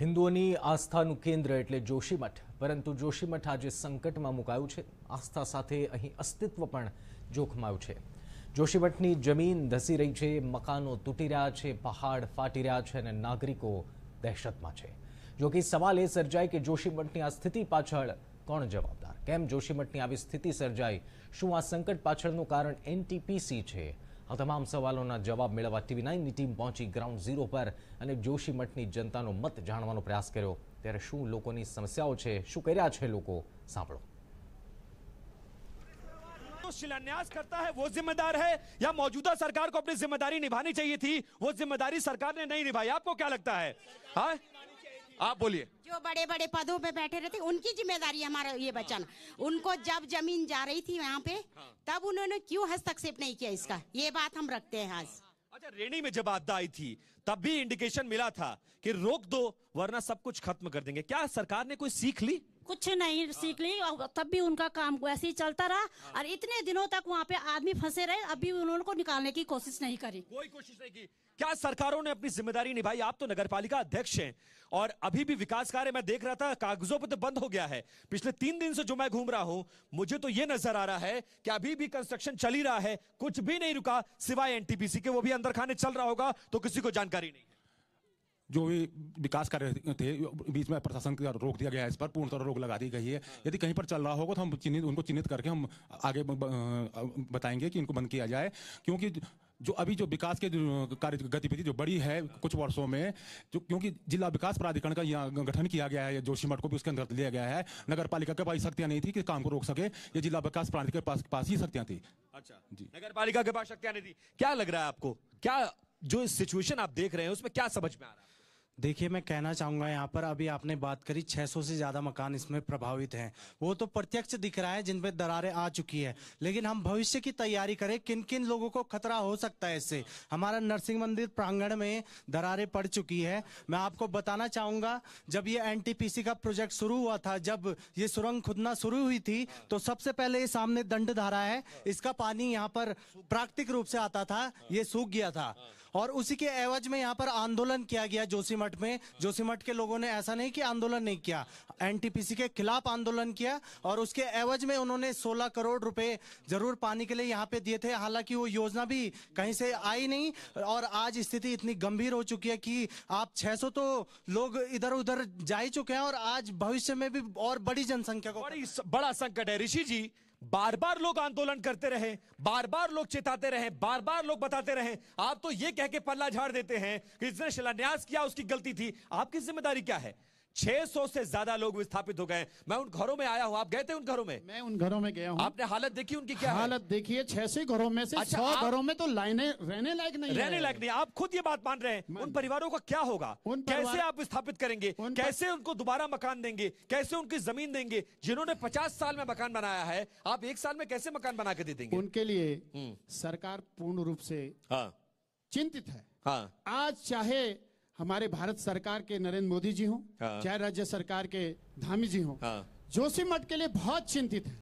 હિન્દુઓની આસ્થાનું કેન્દ્ર એટલે જોશીમઠ પરંતુ જોશીમઠ આજે સંકટમાં મુકાયું છે આસ્થા સાથે અહીં અસ્તિત્વ પણ જોખમાયું છે જોશીમઠની જમીન ધસી રહી છે મકાનો તૂટી રહ્યા છે પહાડ ફાટી રહ્યા છે અને નાગરિકો દહેશતમાં છે જોકે સવાલ એ સર્જાય કે જોશીમઠની આ સ્થિતિ પાછળ કોણ જવાબદાર કેમ જોશીમઠની આવી સ્થિતિ સર્જાય શું આ સંકટ પાછળનું કારણ એનટીપીસી છે અધમ તમામ સવાલોના જવાબ મેળવવા ટીવી નાની ટીમ પહોંચી ગ્રાઉન્ડ 0 પર અને જોશી મટની જનતાનો મત જાણવાનો પ્રયાસ કર્યો ત્યારે શું લોકોની સમસ્યાઓ છે શું કર્યા છે લોકો સાંભળો જોશિલને આશકर्ता है वो जिम्मेदार है या मौजूदा सरकार को अपनी जिम्मेदारी निभानी चाहिए थी वो जिम्मेदारी सरकार ने नहीं निभाई आपको क्या लगता है हां आप बोलिए जो बड़े बड़े पदों पे बैठे रहते उनकी जिम्मेदारी हमारा ये बचाना उनको जब जमीन जा रही थी वहाँ पे हाँ। तब उन्होंने क्यों हस्तक्षेप नहीं किया इसका हाँ। ये बात हम रखते हैं आज हाँ। अच्छा रेणी में जब आपदा आई थी तब भी इंडिकेशन मिला था कि रोक दो वरना सब कुछ खत्म कर देंगे क्या सरकार ने कोई सीख ली कुछ नहीं सीख ली और तब भी उनका काम वैसे ही चलता रहा हाँ। और इतने दिनों तक वहाँ पे आदमी फंसे रहे अभी उन्होंने निकालने की कोशिश नहीं करी कोई कोशिश नहीं की क्या सरकारों ने अपनी जिम्मेदारी निभाई आप तो पालिका अध्यक्ष हैं और अभी भी विकास कार्य मैं देख रहा था कागजों पर तो बंद हो गया है पिछले तीन दिन से जो मैं घूम रहा हूं मुझे तो यह नजर आ रहा है कि अभी भी कंस्ट्रक्शन चल ही रहा है कुछ भी नहीं रुका सिवाय एनटीपीसी के वो भी अंदर खाने चल रहा होगा तो किसी को जानकारी नहीं जो भी विकास कार्य थे बीच में प्रशासन का रोक दिया गया है इस पर पूर्णतः रोक लगा दी गई है हाँ। यदि कहीं पर चल रहा होगा तो हम चिन्हित उनको चिन्हित करके हम आगे बताएंगे कि इनको बंद किया जाए क्योंकि जो अभी जो विकास के कार्य गतिविधि जो बड़ी है कुछ वर्षों में जो क्योंकि जिला विकास प्राधिकरण का यहाँ गठन किया गया है जोशीमठ को भी उसके अंदर लिया गया है नगर पालिका के पास शक्तियाँ नहीं थी कि काम को रोक सके ये जिला विकास प्राधिकरण के पास पास ही शक्तियाँ थी अच्छा जी नगर पालिका के पास शक्तियाँ नहीं थी क्या लग रहा है आपको क्या जो सिचुएशन आप देख रहे हैं उसमें क्या समझ में आ रहा है देखिए मैं कहना चाहूंगा यहाँ पर अभी आपने बात करी 600 से ज्यादा मकान इसमें प्रभावित हैं वो तो प्रत्यक्ष दिख रहा है जिनपे दरारें आ चुकी है लेकिन हम भविष्य की तैयारी करें किन किन लोगों को खतरा हो सकता है इससे हमारा नरसिंह मंदिर प्रांगण में दरारें पड़ चुकी है मैं आपको बताना चाहूंगा जब ये एन का प्रोजेक्ट शुरू हुआ था जब ये सुरंग खुदना शुरू हुई थी तो सबसे पहले ये सामने दंड धारा है इसका पानी यहाँ पर प्राकृतिक रूप से आता था ये सूख गया था और उसी के एवज में यहाँ पर आंदोलन किया गया जोशीमठ में जोशीमठ के लोगों ने ऐसा नहीं कि आंदोलन नहीं किया एनटीपीसी के खिलाफ आंदोलन किया और उसके एवज में उन्होंने 16 करोड़ रुपए जरूर पानी के लिए यहाँ पे दिए थे हालांकि वो योजना भी कहीं से आई नहीं और आज स्थिति इतनी गंभीर हो चुकी है कि आप छह तो लोग इधर उधर जा ही चुके हैं और आज भविष्य में भी और बड़ी जनसंख्या को बड़ी बड़ा संकट है ऋषि जी बार बार लोग आंदोलन करते रहे बार बार लोग चेताते रहे बार बार लोग बताते रहे आप तो यह कह के पल्ला झाड़ देते हैं कि जिसने शिलान्यास किया उसकी गलती थी आपकी जिम्मेदारी क्या है 600 से ज्यादा लोग विस्थापित हो गए मैं उन घरों में आया हूँ आप गए थे उन घरों में मैं उन घरों में गया हूँ आपने हालत देखी उनकी क्या हालत देखिए छह सौ घरों में से अच्छा, आप... घरों में तो लाइने रहने लायक नहीं रहने लायक नहीं आप खुद ये बात मान रहे हैं मैं... उन परिवारों का क्या होगा उन कैसे आप विस्थापित करेंगे कैसे उनको दोबारा मकान देंगे कैसे उनकी जमीन देंगे जिन्होंने पचास साल में मकान बनाया है आप एक साल में कैसे मकान बना के दे देंगे उनके लिए हम्म। सरकार पूर्ण रूप से हाँ। चिंतित है हाँ। आज चाहे हमारे भारत सरकार के नरेंद्र मोदी जी हों हाँ। चाहे राज्य सरकार के धामी जी हों हाँ। जोशी मठ के लिए बहुत चिंतित है